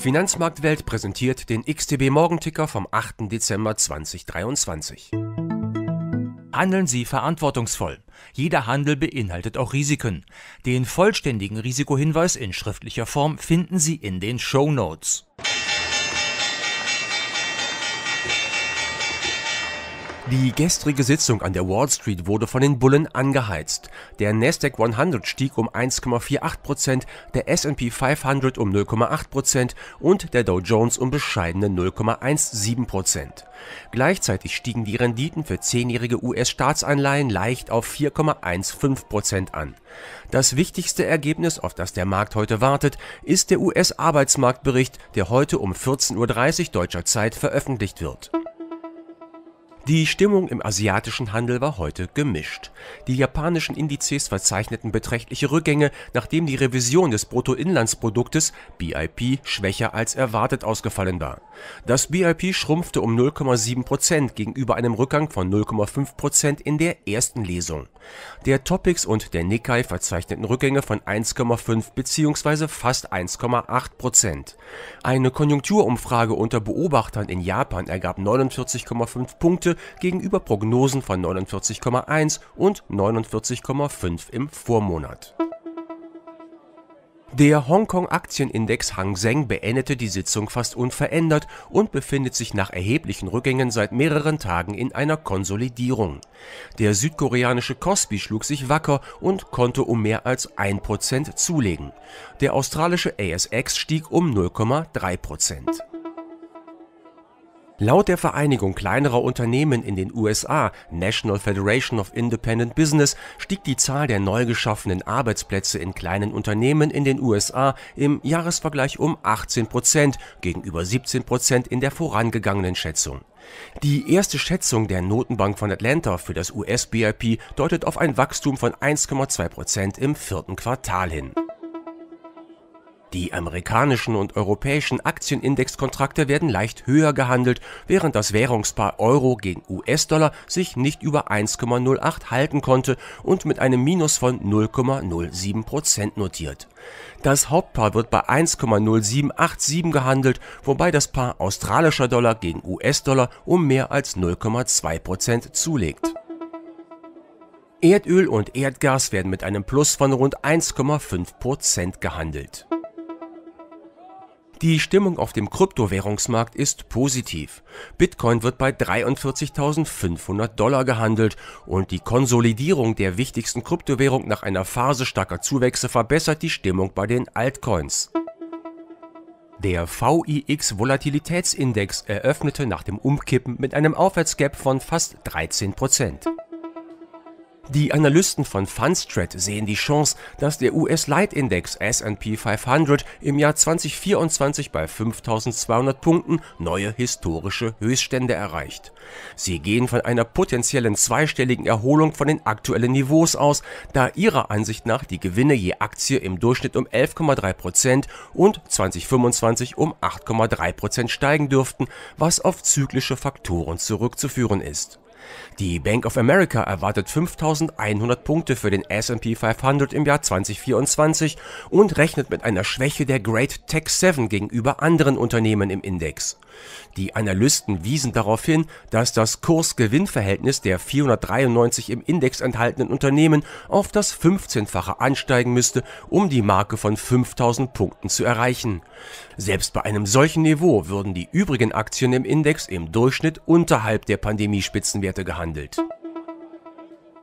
Finanzmarktwelt präsentiert den XTB Morgenticker vom 8. Dezember 2023. Handeln Sie verantwortungsvoll. Jeder Handel beinhaltet auch Risiken. Den vollständigen Risikohinweis in schriftlicher Form finden Sie in den Show Notes. Die gestrige Sitzung an der Wall Street wurde von den Bullen angeheizt. Der Nasdaq 100 stieg um 1,48%, der S&P 500 um 0,8% und der Dow Jones um bescheidene 0,17%. Gleichzeitig stiegen die Renditen für 10-jährige US-Staatsanleihen leicht auf 4,15% an. Das wichtigste Ergebnis, auf das der Markt heute wartet, ist der US-Arbeitsmarktbericht, der heute um 14.30 Uhr deutscher Zeit veröffentlicht wird. Die Stimmung im asiatischen Handel war heute gemischt. Die japanischen Indizes verzeichneten beträchtliche Rückgänge, nachdem die Revision des Bruttoinlandsproduktes BIP schwächer als erwartet ausgefallen war. Das BIP schrumpfte um 0,7% Prozent gegenüber einem Rückgang von 0,5% Prozent in der ersten Lesung der Topix und der Nikkei verzeichneten Rückgänge von 1,5 bzw. fast 1,8 Prozent. Eine Konjunkturumfrage unter Beobachtern in Japan ergab 49,5 Punkte gegenüber Prognosen von 49,1 und 49,5 im Vormonat. Der Hongkong-Aktienindex Hang Seng beendete die Sitzung fast unverändert und befindet sich nach erheblichen Rückgängen seit mehreren Tagen in einer Konsolidierung. Der südkoreanische Kospi schlug sich wacker und konnte um mehr als 1% zulegen. Der australische ASX stieg um 0,3%. Laut der Vereinigung kleinerer Unternehmen in den USA, National Federation of Independent Business, stieg die Zahl der neu geschaffenen Arbeitsplätze in kleinen Unternehmen in den USA im Jahresvergleich um 18 Prozent gegenüber 17 Prozent in der vorangegangenen Schätzung. Die erste Schätzung der Notenbank von Atlanta für das US BIP deutet auf ein Wachstum von 1,2 Prozent im vierten Quartal hin. Die amerikanischen und europäischen Aktienindexkontrakte werden leicht höher gehandelt, während das Währungspaar Euro gegen US-Dollar sich nicht über 1,08 halten konnte und mit einem Minus von 0,07% Prozent notiert. Das Hauptpaar wird bei 1,0787 gehandelt, wobei das Paar australischer Dollar gegen US-Dollar um mehr als 0,2% Prozent zulegt. Erdöl und Erdgas werden mit einem Plus von rund 1,5% Prozent gehandelt. Die Stimmung auf dem Kryptowährungsmarkt ist positiv. Bitcoin wird bei 43.500 Dollar gehandelt und die Konsolidierung der wichtigsten Kryptowährung nach einer Phase starker Zuwächse verbessert die Stimmung bei den Altcoins. Der VIX Volatilitätsindex eröffnete nach dem Umkippen mit einem Aufwärtsgap von fast 13%. Die Analysten von Fundstrat sehen die Chance, dass der US-Leitindex S&P 500 im Jahr 2024 bei 5200 Punkten neue historische Höchststände erreicht. Sie gehen von einer potenziellen zweistelligen Erholung von den aktuellen Niveaus aus, da ihrer Ansicht nach die Gewinne je Aktie im Durchschnitt um 11,3% Prozent und 2025 um 8,3% Prozent steigen dürften, was auf zyklische Faktoren zurückzuführen ist. Die Bank of America erwartet 5100 Punkte für den S&P 500 im Jahr 2024 und rechnet mit einer Schwäche der Great Tech 7 gegenüber anderen Unternehmen im Index. Die Analysten wiesen darauf hin, dass das Kurs-Gewinn-Verhältnis der 493 im Index enthaltenen Unternehmen auf das 15-fache ansteigen müsste, um die Marke von 5000 Punkten zu erreichen. Selbst bei einem solchen Niveau würden die übrigen Aktien im Index im Durchschnitt unterhalb der Pandemiespitzenwerte Werte gehandelt.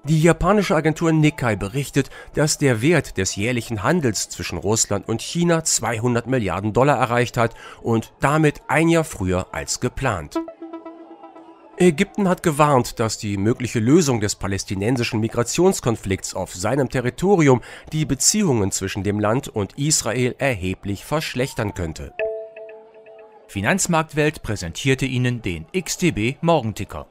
Die japanische Agentur Nikkei berichtet, dass der Wert des jährlichen Handels zwischen Russland und China 200 Milliarden Dollar erreicht hat und damit ein Jahr früher als geplant. Ägypten hat gewarnt, dass die mögliche Lösung des palästinensischen Migrationskonflikts auf seinem Territorium die Beziehungen zwischen dem Land und Israel erheblich verschlechtern könnte. Finanzmarktwelt präsentierte Ihnen den XTB Morgenticker.